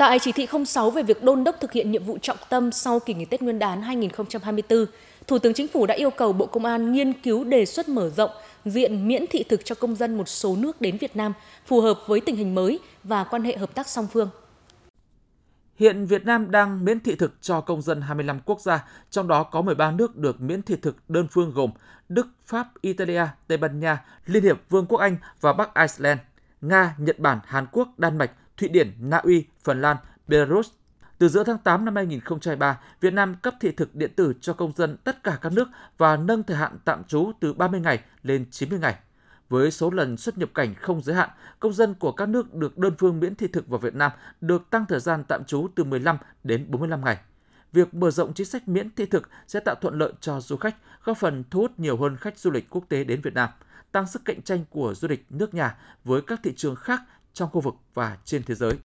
Tại chỉ thị 06 về việc đôn đốc thực hiện nhiệm vụ trọng tâm sau kỳ nghỉ Tết Nguyên đán 2024, Thủ tướng Chính phủ đã yêu cầu Bộ Công an nghiên cứu đề xuất mở rộng diện miễn thị thực cho công dân một số nước đến Việt Nam phù hợp với tình hình mới và quan hệ hợp tác song phương. Hiện Việt Nam đang miễn thị thực cho công dân 25 quốc gia, trong đó có 13 nước được miễn thị thực đơn phương gồm Đức, Pháp, Italia, Tây Ban Nha, Liên hiệp Vương quốc Anh và Bắc Iceland, Nga, Nhật Bản, Hàn Quốc, Đan Mạch, Thụy Điển, Na Uy, Phần Lan, Belarus. Từ giữa tháng 8 năm 2023, Việt Nam cấp thị thực điện tử cho công dân tất cả các nước và nâng thời hạn tạm trú từ 30 ngày lên 90 ngày. Với số lần xuất nhập cảnh không giới hạn, công dân của các nước được đơn phương miễn thị thực vào Việt Nam được tăng thời gian tạm trú từ 15 đến 45 ngày. Việc mở rộng chính sách miễn thị thực sẽ tạo thuận lợi cho du khách, góp phần thu hút nhiều hơn khách du lịch quốc tế đến Việt Nam, tăng sức cạnh tranh của du lịch nước nhà với các thị trường khác trong khu vực và trên thế giới.